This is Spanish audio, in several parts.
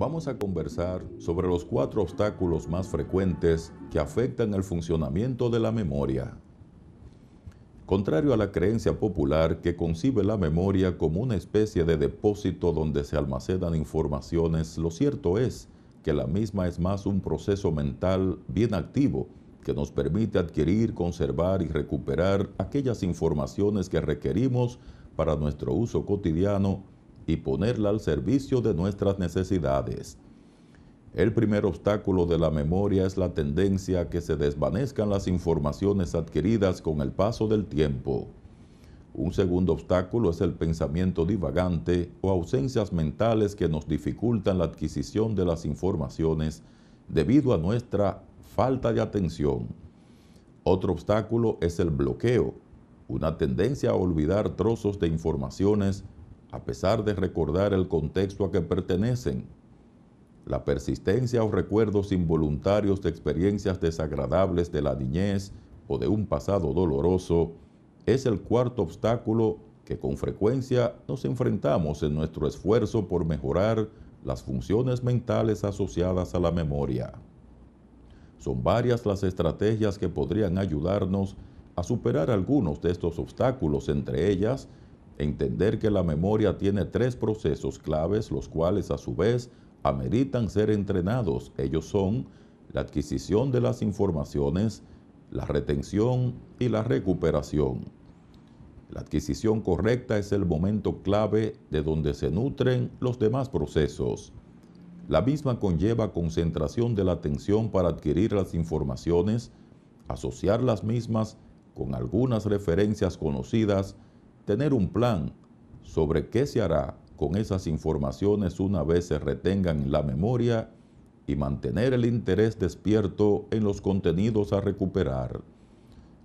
vamos a conversar sobre los cuatro obstáculos más frecuentes que afectan el funcionamiento de la memoria. Contrario a la creencia popular que concibe la memoria como una especie de depósito donde se almacenan informaciones, lo cierto es que la misma es más un proceso mental bien activo que nos permite adquirir, conservar y recuperar aquellas informaciones que requerimos para nuestro uso cotidiano y ponerla al servicio de nuestras necesidades. El primer obstáculo de la memoria es la tendencia a que se desvanezcan las informaciones adquiridas con el paso del tiempo. Un segundo obstáculo es el pensamiento divagante o ausencias mentales que nos dificultan la adquisición de las informaciones debido a nuestra falta de atención. Otro obstáculo es el bloqueo, una tendencia a olvidar trozos de informaciones a pesar de recordar el contexto a que pertenecen. La persistencia o recuerdos involuntarios de experiencias desagradables de la niñez o de un pasado doloroso es el cuarto obstáculo que con frecuencia nos enfrentamos en nuestro esfuerzo por mejorar las funciones mentales asociadas a la memoria. Son varias las estrategias que podrían ayudarnos a superar algunos de estos obstáculos, entre ellas entender que la memoria tiene tres procesos claves, los cuales a su vez ameritan ser entrenados. Ellos son la adquisición de las informaciones, la retención y la recuperación. La adquisición correcta es el momento clave de donde se nutren los demás procesos. La misma conlleva concentración de la atención para adquirir las informaciones, asociar las mismas con algunas referencias conocidas, tener un plan sobre qué se hará con esas informaciones una vez se retengan en la memoria y mantener el interés despierto en los contenidos a recuperar.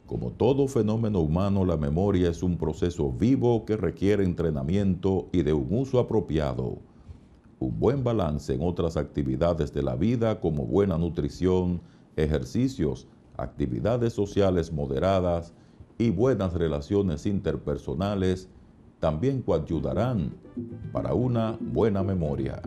Como todo fenómeno humano, la memoria es un proceso vivo que requiere entrenamiento y de un uso apropiado. Un buen balance en otras actividades de la vida como buena nutrición, ejercicios, actividades sociales moderadas, y buenas relaciones interpersonales también coayudarán para una buena memoria.